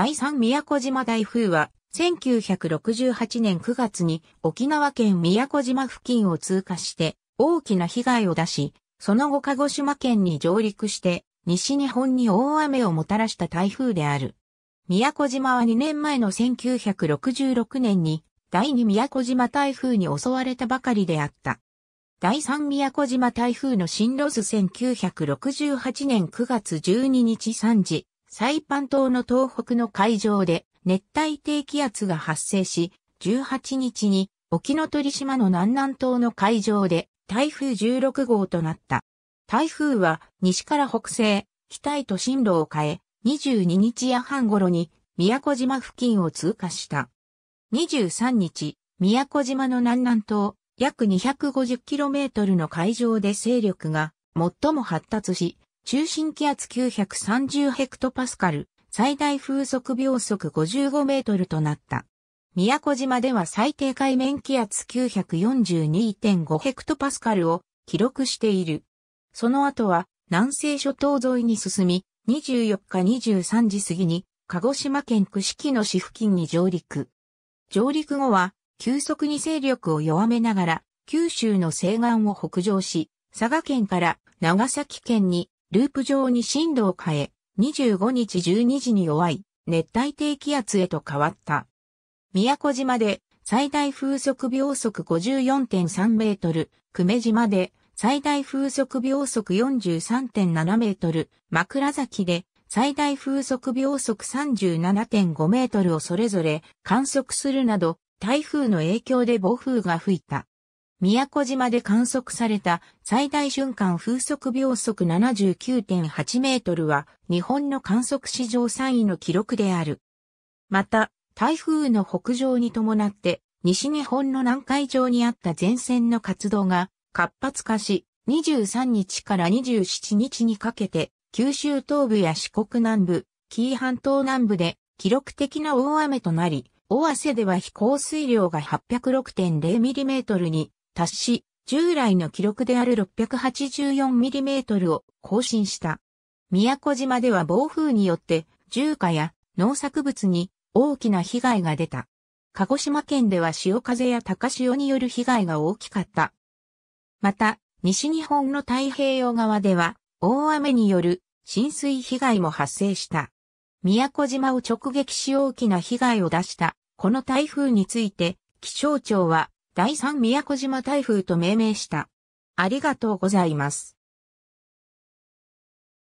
第三宮古島台風は、1968年9月に沖縄県宮古島付近を通過して大きな被害を出し、その後鹿児島県に上陸して西日本に大雨をもたらした台風である。宮古島は2年前の1966年に第2宮古島台風に襲われたばかりであった。第3宮古島台風の進路図1968年9月12日3時、サイパン島の東北の海上で熱帯低気圧が発生し、18日に沖ノ鳥島の南南東の海上で台風16号となった。台風は西から北西、北へと進路を変え、22日夜半頃に宮古島付近を通過した。23日、宮古島の南南東約 250km の海上で勢力が最も発達し、中心気圧930ヘクトパスカル、最大風速秒速55メートルとなった。宮古島では最低海面気圧942.5ヘクトパスカルを記録している。その後は南西諸島沿いに進み、24日23時過ぎに鹿児島県串木野市付近に上陸。上陸後は急速に勢力を弱めながら九州の西岸を北上し、佐賀県から長崎県にループ上に震度を変え、25日12時に弱い熱帯低気圧へと変わった。宮古島で最大風速秒速54.3メートル、久米島で最大風速秒速43.7メートル、枕崎で最大風速秒速37.5メートルをそれぞれ観測するなど、台風の影響で暴風が吹いた。宮古島で観測された最大瞬間風速秒速79.8メートルは日本の観測史上3位の記録である。また、台風の北上に伴って西日本の南海上にあった前線の活動が活発化し、23日から27日にかけて九州東部や四国南部、紀伊半島南部で記録的な大雨となり、大汗では飛行水量が8 0 6 0トルに達し、従来の記録である 684mm を更新した。宮古島では暴風によって住家や農作物に大きな被害が出た。鹿児島県では潮風や高潮による被害が大きかった。また、西日本の太平洋側では大雨による浸水被害も発生した。宮古島を直撃し大きな被害を出した。この台風について、気象庁は第3宮古島台風と命名した。ありがとうございます。